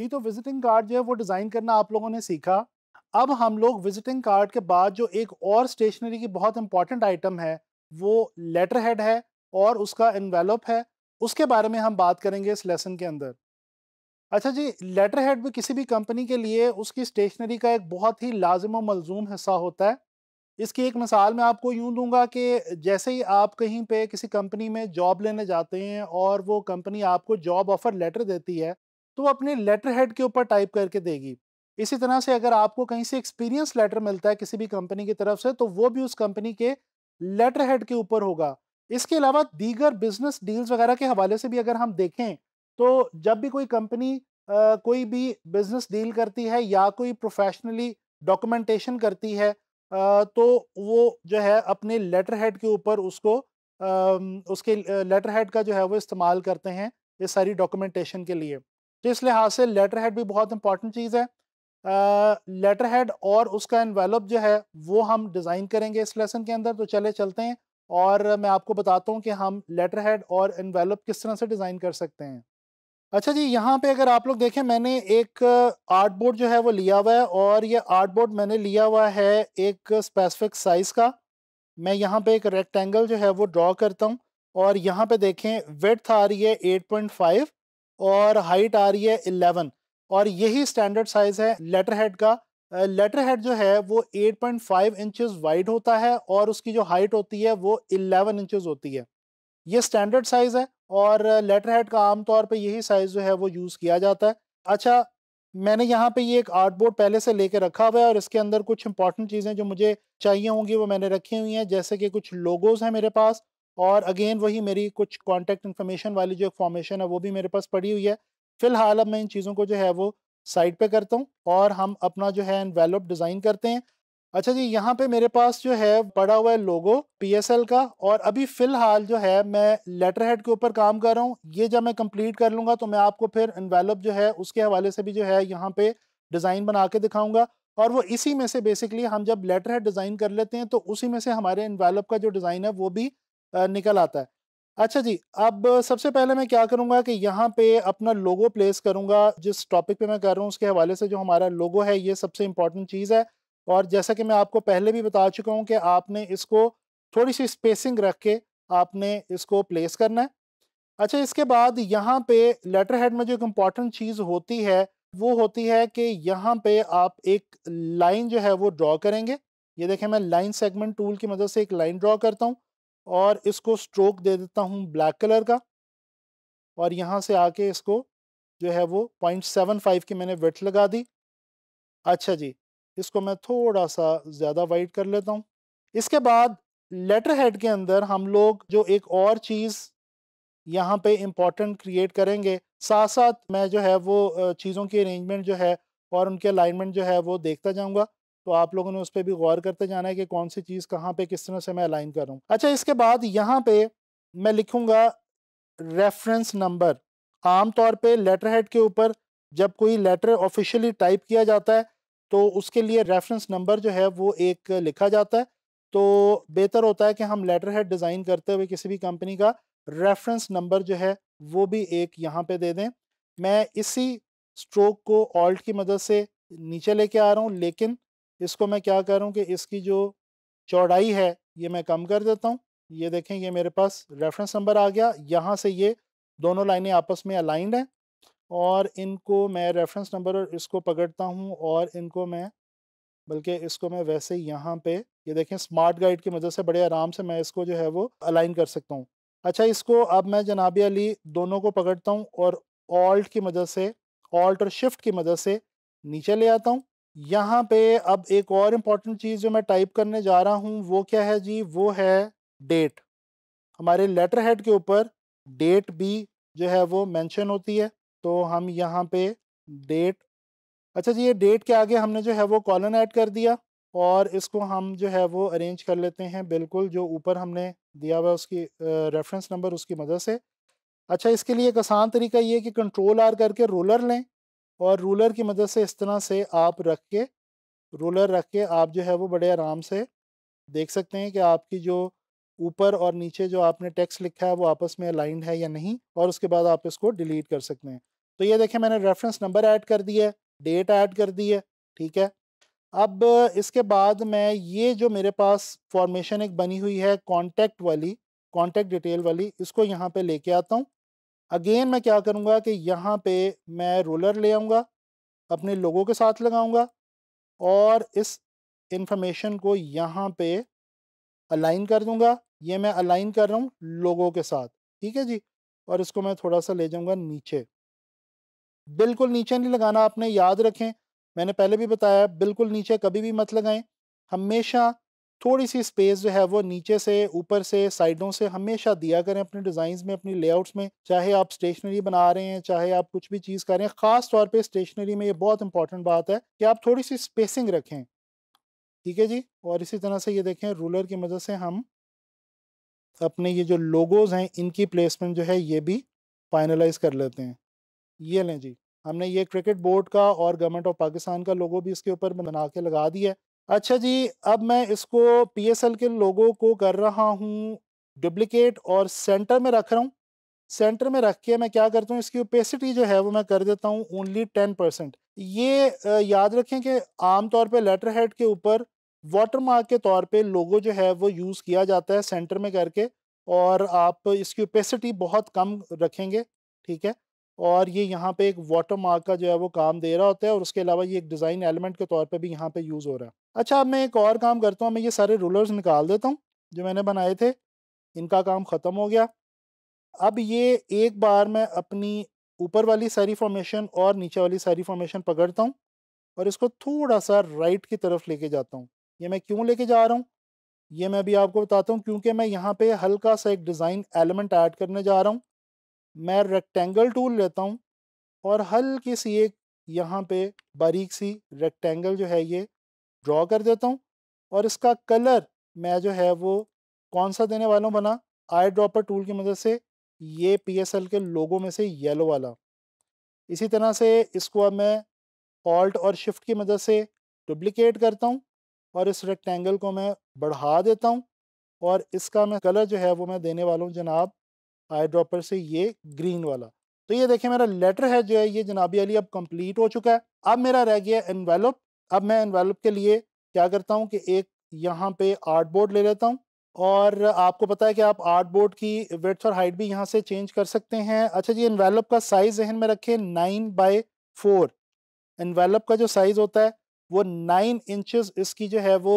जी तो visiting card जो है वो डिज़ाइन करना आप लोगों ने सीखा अब हम लोग विजिटिंग कार्ड के बाद जो एक और स्टेशनरी की बहुत इंपॉर्टेंट आइटम है वो लेटर हेड है और उसका इन्वेलप है उसके बारे में हम बात करेंगे इस लेसन के अंदर अच्छा जी लेटर हेड भी किसी भी कंपनी के लिए उसकी स्टेशनरी का एक बहुत ही लाजम मलजूम हिस्सा होता है इसकी एक मिसाल मैं आपको यूं दूंगा कि जैसे ही आप कहीं पे किसी कंपनी में जॉब लेने जाते हैं और वो कंपनी आपको जॉब ऑफ़र लेटर देती है तो वो अपने लेटर हेड के ऊपर टाइप करके देगी इसी तरह से अगर आपको कहीं से एक्सपीरियंस लेटर मिलता है किसी भी कंपनी की तरफ से तो वो भी उस कंपनी के लेटर हेड के ऊपर होगा इसके अलावा दीगर बिजनेस डील्स वगैरह के हवाले से भी अगर हम देखें तो जब भी कोई कंपनी कोई भी बिजनेस डील करती है या कोई प्रोफेशनली डॉक्यूमेंटेशन करती है आ, तो वो जो है अपने लेटर हेड के ऊपर उसको आ, उसके लेटर हेड का जो है वो इस्तेमाल करते हैं ये सारी डॉक्यूमेंटेशन के लिए तो इस लिहाज से लेटर हेड भी बहुत इंपॉर्टेंट चीज़ है लेटर uh, हेड और उसका इन्वेलप जो है वो हम डिज़ाइन करेंगे इस लेसन के अंदर तो चले चलते हैं और मैं आपको बताता हूँ कि हम लेटर हेड और इन्वेलप किस तरह से डिज़ाइन कर सकते हैं अच्छा जी यहाँ पे अगर आप लोग देखें मैंने एक आर्ट बोर्ड जो है वो लिया हुआ है और ये आर्ट बोर्ड मैंने लिया हुआ है एक स्पेसिफिक साइज़ का मैं यहाँ पे एक रेक्टेंगल जो है वो ड्रॉ करता हूँ और यहाँ पे देखें वेथ आ रही है 8.5 और हाइट आ रही है 11 और यही स्टैंडर्ड साइज़ है लेटर हेड का लेटर हेड जो है वो 8.5 पॉइंट इंचज़ वाइड होता है और उसकी जो हाइट होती है वो 11 इंचज़ होती है ये स्टैंडर्ड साइज़ है और लेटर हेड का आमतौर पर यही साइज़ जो है वो यूज़ किया जाता है अच्छा मैंने यहाँ पे ये एक आर्ट बोर्ड पहले से लेके रखा हुआ है और इसके अंदर कुछ इंपॉर्टेंट चीज़ें जो मुझे चाहिए होंगी वो मैंने रखी हुई हैं जैसे कि कुछ लोगोज़ हैं मेरे पास और अगेन वही मेरी कुछ कॉन्टैक्ट इन्फॉर्मेशन वाली जो फॉर्मेशन है वो भी मेरे पास पड़ी हुई है फ़िलहाल अब मैं इन चीज़ों को जो है वो साइड पे करता हूँ और हम अपना जो है एनवेलप डिज़ाइन करते हैं अच्छा जी यहाँ पे मेरे पास जो है पड़ा हुआ है लोगो पी का और अभी फ़िलहाल जो है मैं लेटर हेड के ऊपर काम कर रहा हूँ ये जब मैं कंप्लीट कर लूँगा तो मैं आपको फिर इन्वेलप जो है उसके हवाले से भी जो है यहाँ पे डिज़ाइन बना के दिखाऊँगा और वो इसी में से बेसिकली हम जब लेटर हेड डिज़ाइन कर लेते हैं तो उसी में से हमारे इन्वेलप का जो डिज़ाइन है वो भी निकल आता है अच्छा जी अब सबसे पहले मैं क्या करूँगा कि यहाँ पे अपना लोगो प्लेस करूँगा जिस टॉपिक पे मैं कर रहा हूँ उसके हवाले से जो हमारा लोगो है ये सबसे इम्पॉर्टेंट चीज़ है और जैसा कि मैं आपको पहले भी बता चुका हूँ कि आपने इसको थोड़ी सी स्पेसिंग रख के आपने इसको प्लेस करना है अच्छा इसके बाद यहाँ पे लेटर हेड में जो एक इम्पॉर्टेंट चीज़ होती है वो होती है कि यहाँ पे आप एक लाइन जो है वो ड्रॉ करेंगे ये देखें मैं लाइन सेगमेंट टूल की मदद से एक लाइन ड्रॉ करता हूँ और इसको स्ट्रोक दे देता हूँ ब्लैक कलर का और यहाँ से आके इसको जो है वो पॉइंट सेवन फाइव की मैंने वेट लगा दी अच्छा जी इसको मैं थोड़ा सा ज़्यादा वाइट कर लेता हूँ इसके बाद लेटर हेड के अंदर हम लोग जो एक और चीज़ यहाँ पे इम्पॉर्टेंट क्रिएट करेंगे साथ साथ मैं जो है वो चीज़ों की अरेंजमेंट जो है और उनके अलाइनमेंट जो है वो देखता जाऊँगा तो आप लोगों ने उस पर भी गौर करते जाना है कि कौन सी चीज़ कहाँ पे किस तरह से मैं अलाइन कर रहा हूँ अच्छा इसके बाद यहाँ पे मैं लिखूँगा रेफरेंस नंबर आमतौर पे लेटर हेड के ऊपर जब कोई लेटर ऑफिशियली टाइप किया जाता है तो उसके लिए रेफरेंस नंबर जो है वो एक लिखा जाता है तो बेहतर होता है कि हम लेटर हेड डिज़ाइन करते हुए किसी भी कंपनी का रेफरेंस नंबर जो है वो भी एक यहाँ पे दे दें मैं इसी स्ट्रोक को ऑल्ट की मदद से नीचे लेके आ रहा हूँ लेकिन इसको मैं क्या करूँ कि इसकी जो चौड़ाई है ये मैं कम कर देता हूँ ये देखें ये मेरे पास रेफरेंस नंबर आ गया यहाँ से ये दोनों लाइनें आपस में अलाइंड हैं और इनको मैं रेफरेंस नंबर और इसको पकड़ता हूँ और इनको मैं बल्कि इसको मैं वैसे यहाँ पे ये देखें स्मार्ट गाइड की मदद से बड़े आराम से मैं इसको जो है वो अलाइन कर सकता हूँ अच्छा इसको अब मैं जनाब अली दोनों को पकड़ता हूँ और ऑल्ट की मदद से ऑल्ट और शिफ्ट की मदद से नीचे ले आता हूँ यहाँ पे अब एक और इम्पॉर्टेंट चीज़ जो मैं टाइप करने जा रहा हूँ वो क्या है जी वो है डेट हमारे लेटर हेड के ऊपर डेट भी जो है वो मेंशन होती है तो हम यहाँ पे डेट अच्छा जी ये डेट के आगे हमने जो है वो कॉलन ऐड कर दिया और इसको हम जो है वो अरेंज कर लेते हैं बिल्कुल जो ऊपर हमने दिया हुआ उसकी रेफरेंस नंबर उसकी मदद से अच्छा इसके लिए एक आसान तरीका ये कि कंट्रोल आर करके रोलर लें और रूलर की मदद से इस तरह से आप रख के रूलर रख के आप जो है वो बड़े आराम से देख सकते हैं कि आपकी जो ऊपर और नीचे जो आपने टेक्स्ट लिखा है वो आपस में अलाइंड है या नहीं और उसके बाद आप इसको डिलीट कर सकते हैं तो ये देखें मैंने रेफरेंस नंबर ऐड कर दिया है डेट ऐड कर दी है ठीक है अब इसके बाद मैं ये जो मेरे पास फॉर्मेशन एक बनी हुई है कॉन्टैक्ट वाली कॉन्टैक्ट डिटेल वाली इसको यहाँ पे लेके आता हूँ अगेन मैं क्या करूँगा कि यहाँ पे मैं रोलर ले आऊँगा अपने लोगों के साथ लगाऊँगा और इस इंफॉर्मेशन को यहाँ पे अलाइन कर दूँगा ये मैं अलाइन कर रहा हूँ लोगों के साथ ठीक है जी और इसको मैं थोड़ा सा ले जाऊँगा नीचे बिल्कुल नीचे नहीं लगाना आपने याद रखें मैंने पहले भी बताया बिल्कुल नीचे कभी भी मत लगाएं हमेशा थोड़ी सी स्पेस जो है वो नीचे से ऊपर से साइडों से हमेशा दिया करें अपने डिज़ाइंस में अपनी लेआउट्स में चाहे आप स्टेशनरी बना रहे हैं चाहे आप कुछ भी चीज़ कर रहे हैं ख़ास तौर पे स्टेशनरी में ये बहुत इंपॉर्टेंट बात है कि आप थोड़ी सी स्पेसिंग रखें ठीक है जी और इसी तरह से ये देखें रूलर की मदद से हम अपने ये जो लोगोज़ हैं इनकी प्लेसमेंट जो है ये भी फाइनलाइज कर लेते हैं ये लें जी हमने ये क्रिकेट बोर्ड का और गवर्नमेंट ऑफ पाकिस्तान का लोगो भी इसके ऊपर बना के लगा दिया है अच्छा जी अब मैं इसको पीएसएल के लोगों को कर रहा हूँ डुप्लिकेट और सेंटर में रख रहा हूँ सेंटर में रख के मैं क्या करता हूँ इसकी ओपेसिटी जो है वो मैं कर देता हूँ ओनली टेन परसेंट ये याद रखें कि आमतौर पे लेटर हेड के ऊपर वाटर मार्क के तौर पे लोगो जो है वो यूज़ किया जाता है सेंटर में करके और आप इसकी ओपेसिटी बहुत कम रखेंगे ठीक है और ये यहाँ पे एक वाटर मार्क का जो है वो काम दे रहा होता है और उसके अलावा ये एक डिज़ाइन एलिमेंट के तौर पे भी यहाँ पे यूज़ हो रहा है अच्छा अब मैं एक और काम करता हूँ मैं ये सारे रूलर्स निकाल देता हूँ जो मैंने बनाए थे इनका काम ख़त्म हो गया अब ये एक बार मैं अपनी ऊपर वाली सारी फॉर्मेशन और नीचे वाली सारी फॉर्मेशन पकड़ता हूँ और इसको थोड़ा सा राइट की तरफ लेके जाता हूँ ये मैं क्यों लेके जा रहा हूँ ये मैं अभी आपको बताता हूँ क्योंकि मैं यहाँ पे हल्का सा एक डिज़ाइन एलिमेंट ऐड करने जा रहा हूँ मैं रेक्टेंगल टूल लेता हूँ और हल्की सी एक यहाँ पे बारीक सी रेक्टेंगल जो है ये ड्रॉ कर देता हूँ और इसका कलर मैं जो है वो कौन सा देने वाला हूँ बना आई ड्रॉपर टूल की मदद से ये पीएसएल के लोगों में से येलो वाला इसी तरह से इसको अब मैं ऑल्ट और शिफ्ट की मदद से डुप्लिकेट करता हूँ और इस रेक्टेंगल को मैं बढ़ा देता हूँ और इसका मैं कलर जो है वो मैं देने वाला हूँ जनाब आई ड्रॉपर से ये ग्रीन वाला तो ये देखें मेरा लेटर है जो है ये जनाबी अली अब कंप्लीट हो चुका है अब मेरा रह गया एनवेलप अब मैं एनवेलप के लिए क्या करता हूँ कि एक यहाँ पे आर्ट बोर्ड ले लेता हूँ और आपको पता है कि आप आर्ट बोर्ड की वेथ और हाइट भी यहाँ से चेंज कर सकते हैं अच्छा जी एनवेलप का साइज़ जहन में रखें नाइन बाई फोर एनवेलप का जो साइज़ होता है वो नाइन इंचज़ इसकी जो है वो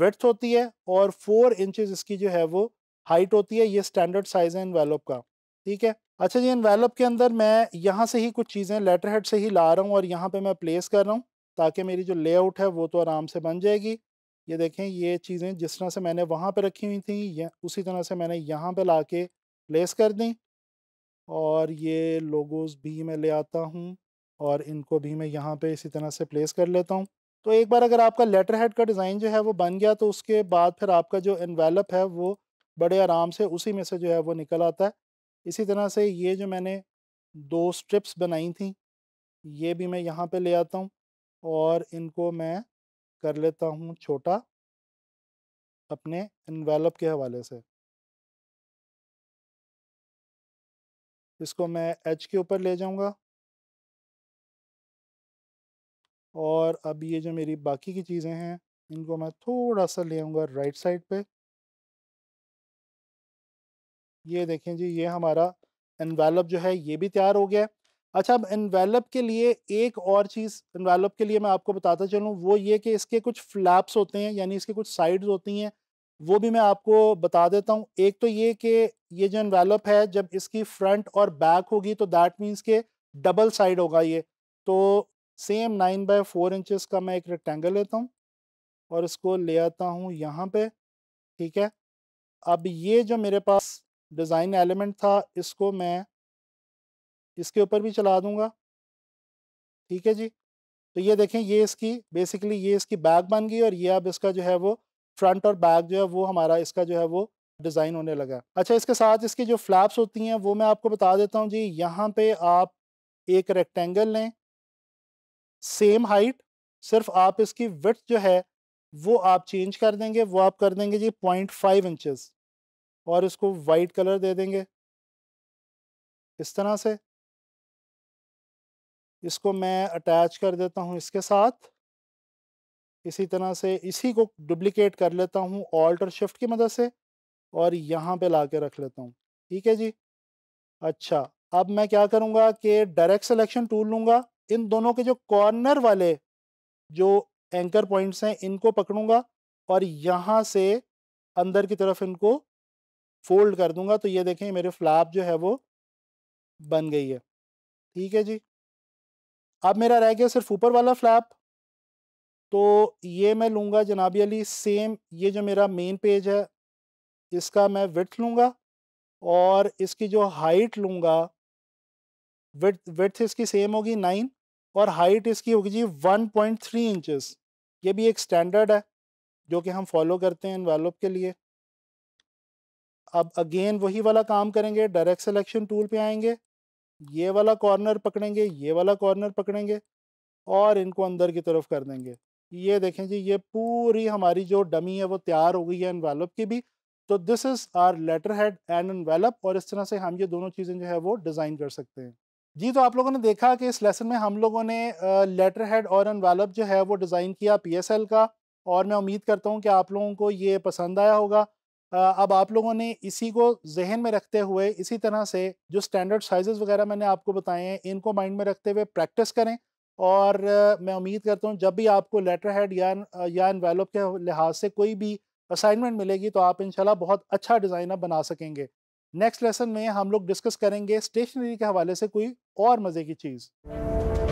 वेथ होती है और फोर इंचज़ इसकी जो है वो हाइट होती है ये स्टैंडर्ड साइज है इनवेलप का ठीक है अच्छा जी इनवेलप के अंदर मैं यहाँ से ही कुछ चीज़ें लेटर हेड से ही ला रहा हूँ और यहाँ पे मैं प्लेस कर रहा हूँ ताकि मेरी जो लेआउट है वो तो आराम से बन जाएगी ये देखें ये चीज़ें जिस तरह से मैंने वहाँ पे रखी हुई थी उसी तरह से मैंने यहाँ पे ला के प्लेस कर दी और ये लोगोज़ भी मैं ले आता हूँ और इनको भी मैं यहाँ पर इसी तरह से प्लेस कर लेता हूँ तो एक बार अगर आपका लेटर हेड का डिज़ाइन जो है वो बन गया तो उसके बाद फिर आपका जो इन्वेलप है वो बड़े आराम से उसी में से जो है वो निकल आता है इसी तरह से ये जो मैंने दो स्ट्रिप्स बनाई थी ये भी मैं यहाँ पे ले आता हूँ और इनको मैं कर लेता हूँ छोटा अपने इन्वेलप के हवाले से इसको मैं एच के ऊपर ले जाऊँगा और अब ये जो मेरी बाकी की चीज़ें हैं इनको मैं थोड़ा सा ले आऊँगा राइट साइड पे ये देखें जी ये हमारा इन्वेलप जो है ये भी तैयार हो गया है अच्छा अब इन्वेलप के लिए एक और चीज़ इन्वेलप के लिए मैं आपको बताता चलूँ वो ये कि इसके कुछ फ्लैप्स होते हैं यानी इसके कुछ साइड्स होती हैं वो भी मैं आपको बता देता हूँ एक तो ये कि ये जो इन्वेलप है जब इसकी फ्रंट और बैक होगी तो दैट मीन्स के डबल साइड होगा ये तो same nine by four inches का मैं एक रेक्टेंगल लेता हूँ और इसको ले आता हूँ यहाँ पे ठीक है अब ये जो मेरे पास डिज़ाइन एलिमेंट था इसको मैं इसके ऊपर भी चला दूंगा ठीक है जी तो ये देखें ये इसकी बेसिकली ये इसकी बैग बन गई और ये अब इसका जो है वो फ्रंट और बैक जो है वो हमारा इसका जो है वो डिज़ाइन होने लगा अच्छा इसके साथ इसकी जो फ्लैप्स होती हैं वो मैं आपको बता देता हूँ जी यहाँ पे आप एक रेक्टेंगल लें सेम हाइट सिर्फ आप इसकी विथ जो है वो आप चेंज कर देंगे वो आप कर देंगे जी पॉइंट फाइव इंचज़ और इसको वाइट कलर दे देंगे इस तरह से इसको मैं अटैच कर देता हूँ इसके साथ इसी तरह से इसी को डुप्लीकेट कर लेता हूँ ऑल्ट और शिफ्ट की मदद से और यहाँ पे ला के रख लेता हूँ ठीक है जी अच्छा अब मैं क्या करूँगा कि डायरेक्ट सिलेक्शन टूल लूँगा इन दोनों के जो कॉर्नर वाले जो एंकर पॉइंट्स हैं इनको पकड़ूंगा और यहाँ से अंदर की तरफ इनको फोल्ड कर दूंगा तो ये देखें मेरे फ्लाप जो है वो बन गई है ठीक है जी अब मेरा रह गया सिर्फ ऊपर वाला फ्लैप तो ये मैं लूँगा जनाबी अली सेम ये जो मेरा मेन पेज है इसका मैं विथ लूँगा और इसकी जो हाइट लूँगा विथ विथ इसकी सेम होगी नाइन और हाइट इसकी होगी जी वन पॉइंट थ्री इंचज़ ये भी एक स्टैंडर्ड है जो कि हम फॉलो करते हैं इन्वेलप के लिए अब अगेन वही वाला काम करेंगे डायरेक्ट सिलेक्शन टूल पे आएंगे ये वाला कॉर्नर पकड़ेंगे ये वाला कॉर्नर पकड़ेंगे और इनको अंदर की तरफ कर देंगे ये देखें जी ये पूरी हमारी जो डमी है वो तैयार हो गई है इन्वेलप की भी तो this is our letterhead and envelope और इस तरह से हम ये दोनों चीज़ें जो है वो डिज़ाइन कर सकते हैं जी तो आप लोगों ने देखा कि इस लेसन में हम लोगों ने लेटर हेड और इन्वेलप जो है वो डिज़ाइन किया पी एस एल का और मैं उम्मीद करता हूँ कि आप लोगों को ये पसंद आया होगा अब आप लोगों ने इसी को जहन में रखते हुए इसी तरह से जो स्टैंडर्ड साइजेस वगैरह मैंने आपको बताए हैं इनको माइंड में रखते हुए प्रैक्टिस करें और मैं उम्मीद करता हूँ जब भी आपको लेटर हेड या या इन्वेलप के लिहाज से कोई भी असाइनमेंट मिलेगी तो आप इनशाला बहुत अच्छा डिज़ाइनर बना सकेंगे नेक्स्ट लेसन में हम लोग डिस्कस करेंगे स्टेशनरी के हवाले से कोई और मज़े की चीज़